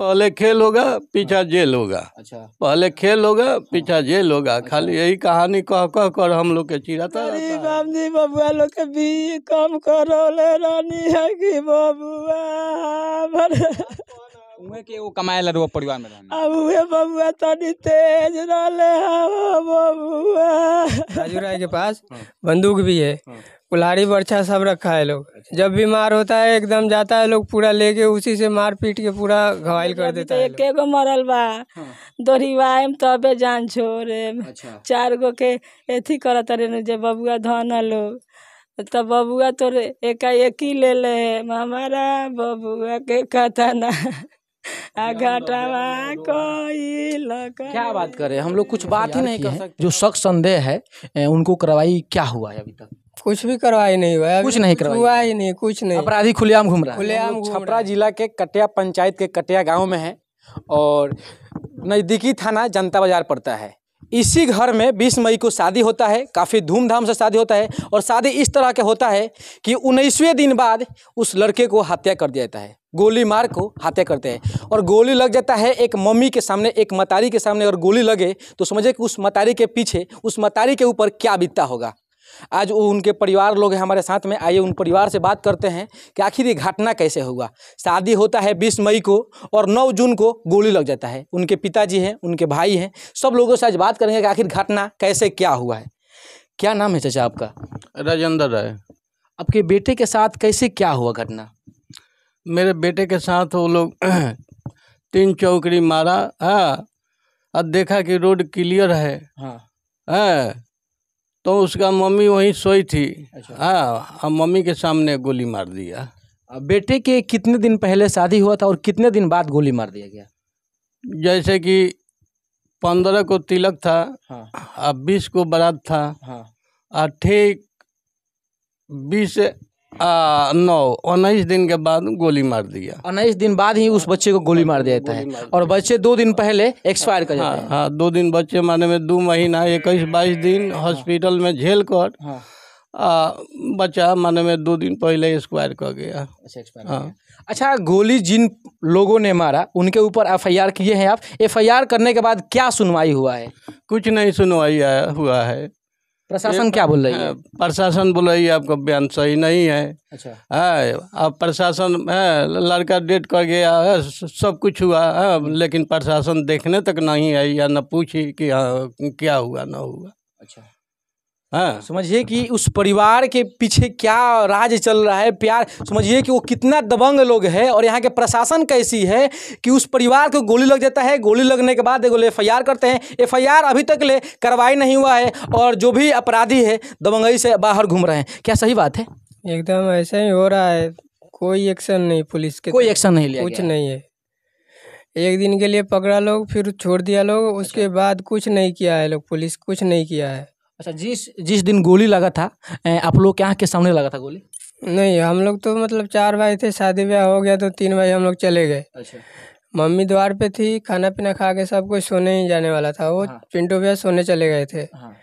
पहले खेल होगा पीछा हाँ। जेल होगा अच्छा पहले खेल होगा पीछा हाँ। जेल होगा अच्छा। खाली यही कहानी कह कह कर हम लोग के चिड़ाता बबुआ लोग के भी कम करो ले रानी है कि बबुआ के वो परिवार में अब वे बबुआ तनी तेज रहले बबुआ के पास हाँ। बंदूक भी है कुल्हाड़ी बर्छा सब रखा है लोग जब बीमार होता है एकदम जाता है लोग पूरा लेके उसी से मार पीट के पूरा घवाइल कर देता है तो एक मरल बा हाँ। दोहरीवा एम तबे तो जान छोड़े अच्छा। चार गो के अथी कर बबुआ धन लोग तो बबुआ तो एक ही ले ले हमारा बबुआ के कथा न क्या बात करें हम लोग कुछ बात ही नहीं कर सकते जो शख्स संदेह है उनको कार्रवाई क्या हुआ है अभी तक कुछ भी करवाई नहीं हुआ कुछ नहीं करवाई हुआ ही नहीं कुछ नहीं अपराधी खुलेआम घूम रहा है खुलेआम छपरा जिला के कटिया पंचायत के कटिया गांव में है और नज़दीकी थाना जनता बाजार पड़ता है इसी घर में 20 मई को शादी होता है काफ़ी धूमधाम से शादी होता है और शादी इस तरह के होता है कि उन्नीसवें दिन बाद उस लड़के को हत्या कर दिया जाता है गोली मार को हत्या करते हैं और गोली लग जाता है एक मम्मी के सामने एक मतारी के सामने अगर गोली लगे तो समझे कि उस मतारी के पीछे उस मतारी के ऊपर क्या बीतता होगा आज वो उनके परिवार लोग हैं हमारे साथ में आइए उन परिवार से बात करते हैं कि आखिर ये घटना कैसे हुआ शादी होता है बीस मई को और नौ जून को गोली लग जाता है उनके पिताजी हैं उनके भाई हैं सब लोगों से आज बात करेंगे कि आखिर घटना कैसे क्या हुआ है क्या नाम है चाचा आपका राजेंद्र राय आपके बेटे के साथ कैसे क्या हुआ घटना मेरे बेटे के साथ वो लोग तीन चौकड़ी मारा हाँ अब देखा कि रोड क्लियर है हाँ, हाँ। तो उसका मम्मी वहीं सोई थी अच्छा। हाँ हम मम्मी के सामने गोली मार दिया हाँ। बेटे के कितने दिन पहले शादी हुआ था और कितने दिन बाद गोली मार दिया गया जैसे कि पंद्रह को तिलक था हाँ। बीस को बारात था हाँ। और ठीक बीस आ, नौ उन्नीस दिन के बाद गोली मार दिया उन्नीस दिन बाद ही उस बच्चे को गोली मार दिया जाता है और बच्चे दो दिन पहले एक्सपायर कर जाते हाँ, हैं हाँ दो दिन बच्चे माने में दो महीना इक्कीस बाईस दिन हॉस्पिटल हाँ। में झेल कर हाँ। आ, बच्चा माने में दो दिन पहले एक्सपायर कर गया अच्छा हाँ। अच्छा गोली जिन लोगों ने मारा उनके ऊपर एफ आई आर किए हैं आप एफ आई आर करने के बाद क्या सुनवाई हुआ है कुछ नहीं सुनवाई हुआ है प्रशासन क्या बोल रही है हाँ, प्रशासन बोल रही है आपका बयान सही नहीं है अच्छा है हाँ, अब प्रशासन है हाँ, लड़का डेट कर गया है सब कुछ हुआ है लेकिन प्रशासन देखने तक नहीं आई या न पूछी कि हाँ क्या हुआ ना हुआ अच्छा हाँ समझिए कि उस परिवार के पीछे क्या राज चल रहा है प्यार समझिए कि वो कितना दबंग लोग है और यहाँ के प्रशासन कैसी है कि उस परिवार को गोली लग जाता है गोली लगने के बाद देखो एफ करते हैं एफ अभी तक ले कार्रवाई नहीं हुआ है और जो भी अपराधी है दबंगई से बाहर घूम रहे हैं क्या सही बात है एकदम ऐसा ही हो रहा है कोई एक्शन नहीं पुलिस के कोई एक्शन नहीं लिया कुछ नहीं है एक दिन के लिए पकड़ा लोग फिर छोड़ दिया लोग उसके अच्छा। बाद कुछ नहीं किया है लोग पुलिस कुछ नहीं किया है अच्छा जिस जिस दिन गोली लगा था आप लोग के के सामने लगा था गोली नहीं हम लोग तो मतलब चार भाई थे शादी ब्याह हो गया तो तीन भाई हम लोग चले गए अच्छा मम्मी द्वार पे थी खाना पीना खा के सब कोई सोने ही जाने वाला था वो हाँ। पिंटू भैया सोने चले गए थे हाँ।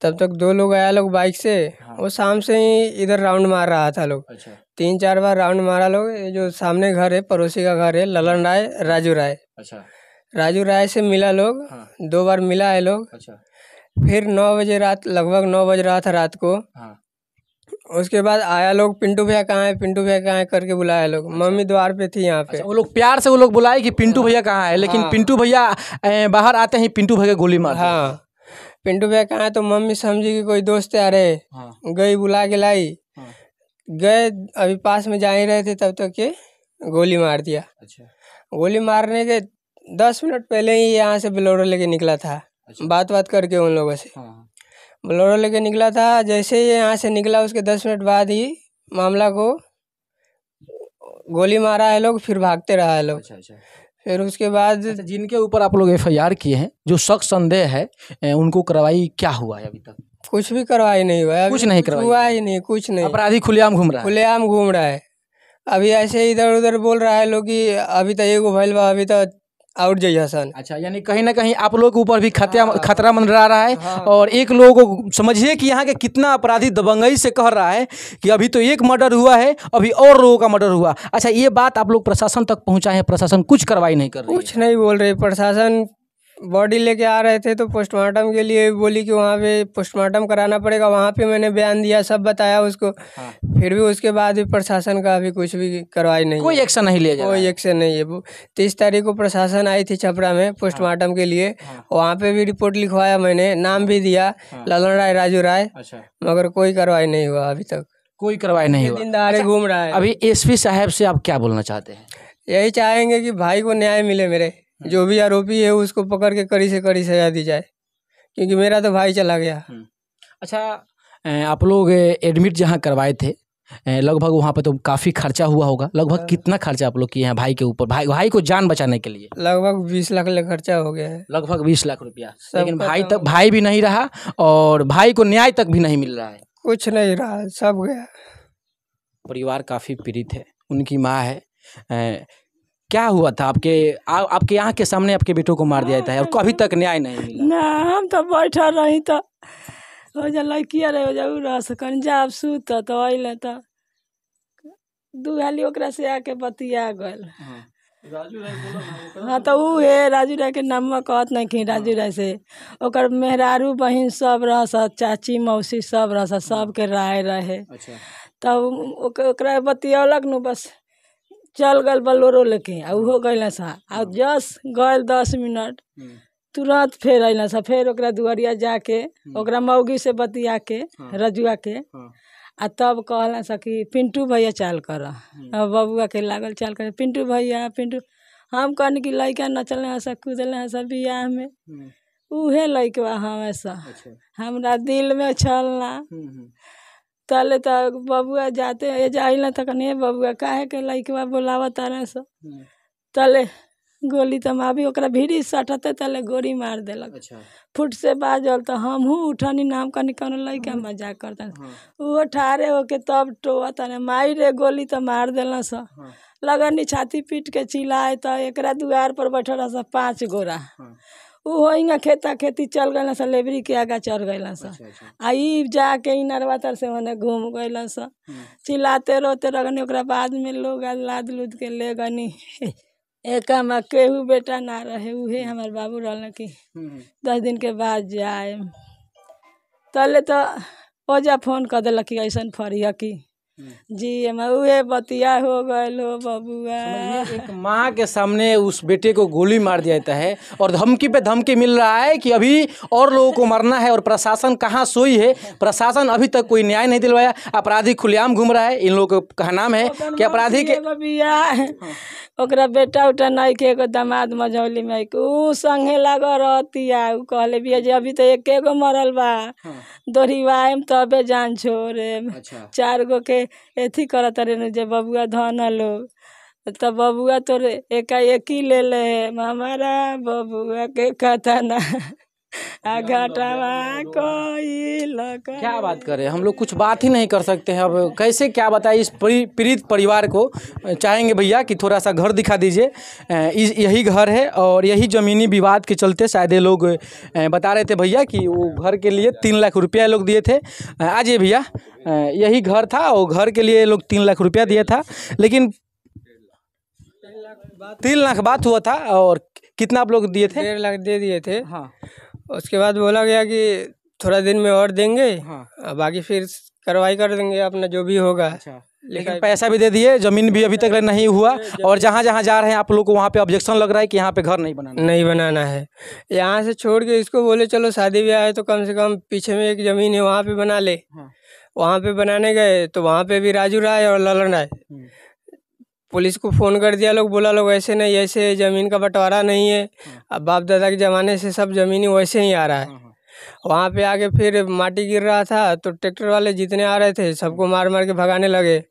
तब तक दो लोग आया लोग बाइक से हाँ। वो शाम से ही इधर राउंड मार रहा था लोग अच्छा। तीन चार बार राउंड मारा लोग जो सामने घर है पड़ोसी का घर है ललन राय राजू राय अच्छा। राजू राय से मिला लोग हाँ। दो बार मिला है लोग अच्छा। फिर नौ बजे रात लगभग नौ बज रहा था रात को हाँ। उसके बाद आया लोग पिंटू भैया कहाँ है पिंटू भैया कहाँ है करके बुलाया लोग अच्छा। मम्मी द्वार पे थी यहाँ पे अच्छा, वो लोग प्यार से वो लोग बुलाए कि पिंटू हाँ। भैया कहाँ है लेकिन हाँ। पिंटू भैया बाहर आते ही पिंटू भैया गोली मार हाँ पिंटू भैया कहाँ है तो मम्मी समझी कि कोई दोस्त आ रहे हाँ। गई बुला के लाई हाँ। गए अभी पास में जा ही रहे थे तब तक के गोली मार दिया अच्छा। गोली मारने के दस मिनट पहले ही यहाँ से बिलोरो लेके निकला था अच्छा। बात बात करके उन लोगों से हाँ।, हाँ। बोलोरो लेके निकला था जैसे ही यहाँ से निकला उसके दस मिनट बाद ही मामला को गोली मारा है लोग फिर भागते रहा है लोग अच्छा अच्छा फिर उसके बाद अच्छा, जिनके ऊपर आप लोग एफ किए हैं जो शख्स संदेह है उनको कार्रवाई क्या हुआ है अभी तक कुछ भी कार्रवाई नहीं हुआ कुछ नहीं करवाई हुआ ही नहीं कुछ नहीं अपराधी खुलेआम घूम रहा है खुलेआम घूम रहा है अभी ऐसे इधर उधर बोल रहा है लोग कि अभी तो एगो भैल अभी तो आउट जय हसन अच्छा यानी कहीं ना कहीं आप लोगों के ऊपर भी खतरा हाँ। खतरा मंडरा रहा है हाँ, और एक लोगों को समझिए कि यहाँ के कितना अपराधी दबंगई से कह रहा है कि अभी तो एक मर्डर हुआ है अभी और लोगों का मर्डर हुआ अच्छा ये बात आप लोग प्रशासन तक पहुँचाए हैं प्रशासन कुछ कार्रवाई नहीं कर रहे कुछ नहीं बोल रहे प्रशासन बॉडी लेके आ रहे थे तो पोस्टमार्टम के लिए बोली कि वहाँ पे पोस्टमार्टम कराना पड़ेगा वहाँ पे मैंने बयान दिया सब बताया उसको हाँ। फिर भी उसके बाद भी प्रशासन का अभी कुछ भी कार्रवाई नहीं कोई एक्शन नहीं लिया कोई एक्शन नहीं है तीस तारीख को प्रशासन आई थी छपरा में पोस्टमार्टम हाँ। के लिए हाँ। वहाँ पे भी रिपोर्ट लिखवाया मैंने नाम भी दिया हाँ। ललन राय राजू राय अच्छा। मगर कोई कार्रवाई नहीं हुआ अभी तक कोई कार्रवाई नहीं हुआ दिनदारे अच्छा, घूम रहा है अभी एसपी साहब से आप क्या बोलना चाहते हैं यही चाहेंगे कि भाई को न्याय मिले मेरे जो भी आरोपी है उसको पकड़ के कड़ी से कड़ी सजा दी जाए क्योंकि मेरा तो भाई चला गया हम्म। अच्छा आप लोग एडमिट जहाँ करवाए थे लगभग वहाँ पे तो काफ़ी खर्चा हुआ होगा लगभग हाँ। कितना खर्चा आप लोग किए हैं भाई के ऊपर भाई भाई को जान बचाने के लिए लगभग बीस लाख खर्चा हो गया है लगभग बीस लाख रुपया लेकिन भाई तक भाई भी नहीं रहा और भाई को न्याय तक भी नहीं मिल रहा है कुछ नहीं रहा सब गया परिवार काफ़ी पीड़ित है उनकी माँ है क्या हुआ था आपके आ, आपके यहाँ के सामने आपके बेटों को मार दिया जाता है और अभी तक न्याय नहीं मिला ना हम तो बैठा रही तो हो जा लड़किया रहे हो जा रस कन जाब सूत तो अल तो दुहाली ओकरा से आके बतिया हाँ। गल हाँ तो ऊ है राजू राय के नाम कहत नहीं कि राजू हाँ। राय से ओकर मेहरारू बहन सब रह चाची मौसी सब रह हाँ। सबके राय रहे अच्छा। तब ओकरा बतियौलक न बस चल गल बलोरो लेके आ उहो गइल सा आ हाँ। जस गइल दस मिनट हम्म। तुरंत फिर अल सा फिर ओकरा दुआरिया जाके हम्म। ओकरा मौगी से बतिया के हाँ। रजुआ के हाँ। आ तब कहल सा कि पिंटू भैया चाल कर हम्म। बबुआ के लागल चाल कर पिंटू भैया पिंटू हम कहने कि लड़का नचल सा कूदल सा ब्याह बियाह में उहे लड़का हमेशा अच्छा। हमरा दिल में छलना ताले तो बबुआ जाते ए तक नहीं बबुआ काहे के लइकवा बोलावा तारा से तले गोली तो मावी ओकरा भिड़ी सटते तले गोली मार दिल अच्छा। फुट से बाजल तो हमहू उठनी नाम कनी कौन लइका मजा कर वो ठारे होके तब टोआ तने माई रे गोली तो मार दिल स हम्म। लगनी छाती पीट के चिल्लाए तो एक दुआर पर बैठल रह पाँच गोरा हम्म। उ खेता खेती चल गए सर लेबरी के आगे चढ़ गए सर अच्छा, अच्छा। आ जाके नरवा तर से मैंने घूम गए सर हम्म। चिल्लाते रहते लगनी ओकरा बाद में लोग लाद लूद के ले गनी एक केहू बेटा ना रहे उहे हमार हम्म। बाबू रह कि हम्म, दस दिन के बाद जाए तले तो ओजा फोन कर दिलक कि ऐसा फरिया कि हम्म। जी मऊे बतिया हो गए हो बबुआ एक माँ के सामने उस बेटे को गोली मार दिया जाता है और धमकी पे धमकी मिल रहा है कि अभी और लोगों को मरना है और प्रशासन कहाँ सोई है प्रशासन अभी तक कोई न्याय नहीं दिलवाया अपराधी खुलेआम घूम रहा है इन लोगों का नाम है कि अपराधी के ओकरा बेटा उटा नहीं के एगो दमाद मझौली में उ संगे लगे रहतिया उ कहले भैया जी अभी तो एक गो मरल बा हाँ। दोहरीवा तबे जान छोड़े अच्छा। चार गो के अथी करत रहे जे बबुआ धन लो तो बबुआ तो एकाएक ही ले ले हमारा बबुआ के कथा न क्या बात करें हम लोग कुछ बात ही नहीं कर सकते हैं अब कैसे क्या बताए इस पीड़ित परिवार को चाहेंगे भैया कि थोड़ा सा घर दिखा दीजिए यही घर है और यही ज़मीनी विवाद के चलते शायद ये लोग बता रहे थे भैया कि वो घर के लिए तीन लाख रुपया लोग दिए थे आज ये भैया यही घर था और घर के लिए लोग तीन लाख रुपया दिया था लेकिन तीन लाख बात हुआ था और कितना आप लोग दिए थे डेढ़ लाख दे दिए थे हाँ उसके बाद बोला गया कि थोड़ा दिन में और देंगे हाँ बाकी फिर कार्रवाई कर देंगे अपना जो भी होगा अच्छा लेकिन पैसा भी दे दिए जमीन भी अभी तक नहीं हुआ और जहाँ जहाँ जा रहे हैं आप लोग को वहाँ पे ऑब्जेक्शन लग रहा है कि यहाँ पे घर नहीं बनाना नहीं बनाना है यहाँ से छोड़ के इसको बोले चलो शादी ब्याह है तो कम से कम पीछे में एक जमीन है वहाँ पे बना ले हाँ। वहाँ पे बनाने गए तो वहाँ पे भी राजू राय और ललन राय हम्म। पुलिस को फ़ोन कर दिया लोग बोला लोग ऐसे नहीं ऐसे ज़मीन का बंटवारा नहीं है हम्म। अब बाप दादा के ज़माने से सब ज़मीन वैसे ही आ रहा है हम्म, वहाँ पे आके फिर माटी गिर रहा था तो ट्रैक्टर वाले जितने आ रहे थे सबको मार मार के भगाने लगे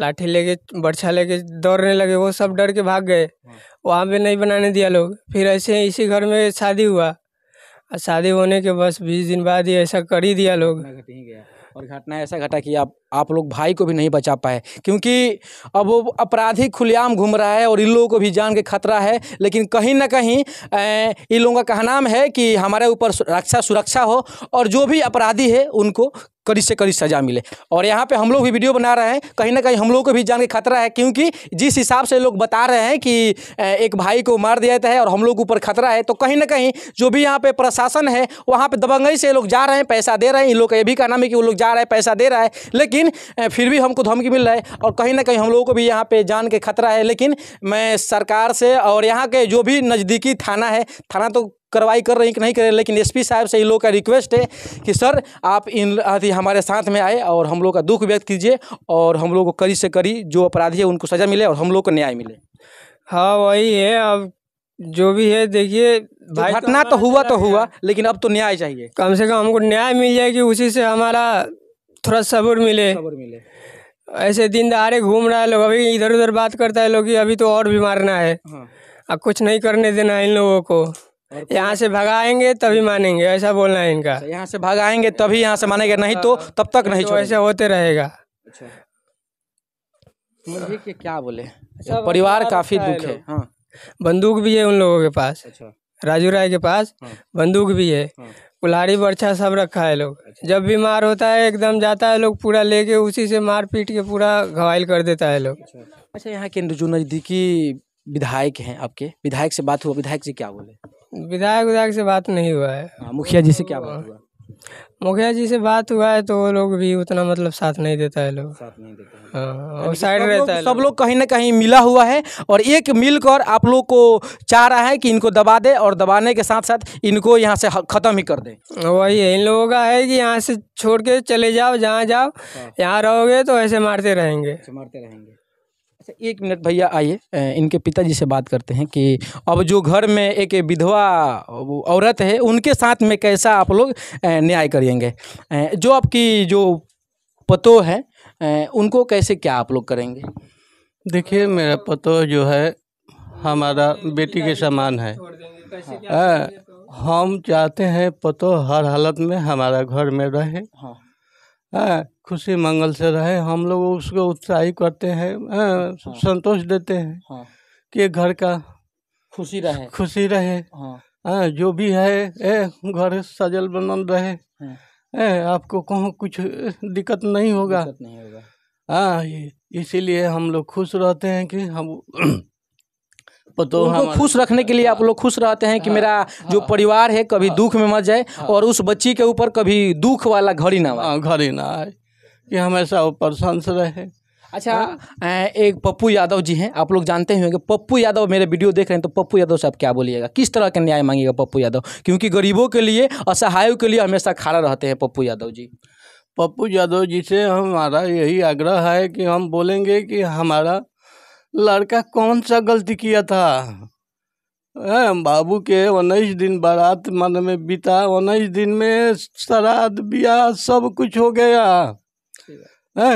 लाठी लेके बर्छा लेके दौड़ने लगे वो सब डर के भाग गए वहाँ पे नहीं बनाने दिया लोग फिर ऐसे इसी घर में शादी हुआ शादी होने के बस बीस दिन बाद ही ऐसा कर ही दिया लोग और घटना ऐसा घटा कि आप आप लोग भाई को भी नहीं बचा पाए क्योंकि अब वो अपराधी खुलेआम घूम रहा है और इन लोगों को भी जान के खतरा है लेकिन कहीं ना कहीं इन लोगों का कहनाम है कि हमारे ऊपर रक्षा सुरक्षा हो और जो भी अपराधी है उनको कड़ी से कड़ी सज़ा मिले और यहाँ पे हम लोग भी वीडियो बना रहे हैं कहीं ना कहीं हम लोग को भी जान के खतरा है क्योंकि जिस हिसाब से लोग बता रहे हैं कि एक भाई को मार दिया जाता है और हम लोग ऊपर खतरा है तो कहीं ना कहीं जो भी यहाँ पे प्रशासन है वहाँ पे दबंगई से लोग जा रहे हैं पैसा दे रहे हैं इन लोग का ये भी कहना है कि वो लोग जा रहे हैं पैसा दे रहा है लेकिन फिर भी हमको धमकी मिल रहा है और कहीं ना कहीं हम लोगों को भी यहाँ पर जान के खतरा है लेकिन मैं सरकार से और यहाँ के जो भी नज़दीकी थाना है थाना तो कार्रवाई कर रहे हैं कि नहीं कर रहे लेकिन एसपी साहब से इन लोग का रिक्वेस्ट है कि सर आप इन अभी हमारे साथ में आए और हम लोग का दुख व्यक्त कीजिए और हम लोग को कड़ी से कड़ी जो अपराधी है उनको सज़ा मिले और हम लोग को न्याय मिले हाँ वही है अब जो भी है देखिए तो भाई घटना तो, तो हुआ तो हुआ लेकिन अब तो न्याय चाहिए कम से कम हमको न्याय मिल जाएगी उसी से हमारा थोड़ा सबूर मिले मिले ऐसे दिन दहाड़े घूम रहा है लोग अभी इधर उधर बात करता है लोग अभी तो और मारना है हाँ। अब कुछ नहीं करने देना है इन लोगों को यहाँ से भगाएंगे तभी मानेंगे ऐसा बोलना है इनका अच्छा, यहाँ से भगाएंगे तभी यहाँ से मानेंगे नहीं तो हाँ, तब तक नहीं तो ऐसे होते रहेगा के अच्छा। क्या बोले अच्छा, परिवार काफी दुख है हाँ। बंदूक भी है उन लोगों के पास अच्छा। राजू राय के पास हाँ। बंदूक भी है कुल्हाड़ी बर्छा सब रखा है लोग जब बीमार होता है एकदम जाता है लोग पूरा लेके उसी से मार पीट के पूरा घवाइल कर देता है लोग अच्छा यहाँ के जो नज़दीकी विधायक हैं आपके विधायक से बात हुआ विधायक से क्या बोले विधायक विधायक से बात नहीं हुआ है हाँ, मुखिया जी से क्या बात हुआ मुखिया जी से बात हुआ है तो वो लोग भी उतना मतलब साथ नहीं देता है लोग हाँ, साइड रहता है सब लोग कहीं ना कहीं मिला हुआ है और एक मिलकर आप लोग को चाह रहा है कि इनको दबा दे और दबाने के साथ साथ इनको यहाँ से ख़त्म ही कर दे वही है इन लोगों का है कि यहाँ से छोड़ के चले जाओ जहाँ जाओ हाँ। यहाँ रहोगे तो ऐसे मारते रहेंगे मारते रहेंगे अच्छा एक मिनट भैया आइए इनके पिताजी से बात करते हैं कि अब जो घर में एक विधवा औरत है उनके साथ में कैसा आप लोग न्याय करेंगे जो आपकी जो पतो है उनको कैसे क्या आप लोग करेंगे देखिए मेरा पतो जो है हमारा बेटी के समान है हाँ। हम चाहते हैं पतो हर हालत में हमारा घर में रहे हाँ। हाँ खुशी मंगल से रहे हम लोग उसको उत्साही करते हैं हाँ, हाँ, संतोष देते हैं हाँ, कि घर का खुशी रहे खुशी रहे हाँ, हाँ, जो भी है ए, घर सजल बनल रहे हाँ, ए, आपको कहो कुछ दिक्कत नहीं होगा दिक्कत नहीं होगा हाँ इसीलिए हम लोग खुश रहते हैं कि हम तो, तो उनको खुश रखने के लिए आप लोग खुश रहते हैं कि हाँ। मेरा जो हाँ। परिवार है कभी हाँ। दुख में मत जाए और उस बच्ची के ऊपर कभी दुख वाला घड़ी ना घड़ी ना आए कि हमेशा वो प्रशंस रहे अच्छा एक पप्पू यादव जी हैं आप लोग जानते ही होंगे पप्पू यादव मेरे वीडियो देख रहे हैं तो पप्पू यादव से आप क्या बोलिएगा किस तरह का न्याय मांगेगा पप्पू यादव क्योंकि गरीबों के लिए असहायों के लिए हमेशा खड़ा रहते हैं पप्पू यादव जी पप्पू यादव जी से हमारा यही आग्रह है कि हम बोलेंगे कि हमारा लड़का कौन सा गलती किया था बाबू के उन्नीस दिन बारात मन में बीता उन्नीस दिन में श्राद्ध ब्याह सब कुछ हो गया है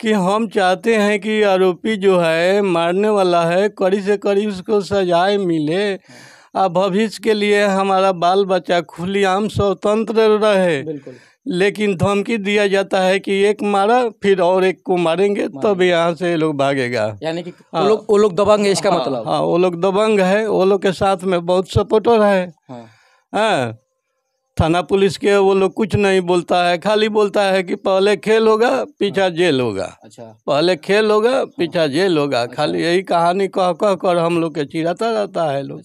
कि हम चाहते हैं कि आरोपी जो है मारने वाला है कड़ी से कड़ी उसको सजाए मिले हाँ। भविष्य के लिए हमारा बाल बच्चा खुलेआम स्वतंत्र रहे लेकिन धमकी दिया जाता है कि एक मारा फिर और एक को मारेंगे तब यहाँ से लोग भागेगा यानी कि हाँ। वो लोग वो लोग दबंग है इसका हाँ, मतलब हाँ वो लोग दबंग है वो लोग के साथ में बहुत सपोर्टर है हाँ।, हाँ, थाना पुलिस के वो लोग कुछ नहीं बोलता है खाली बोलता है कि पहले खेल होगा पीछा जेल होगा अच्छा पहले खेल होगा पीछा जेल होगा अच्छा। खाली यही कहानी कह कह कर हम लोग के चिराता रहता है लोग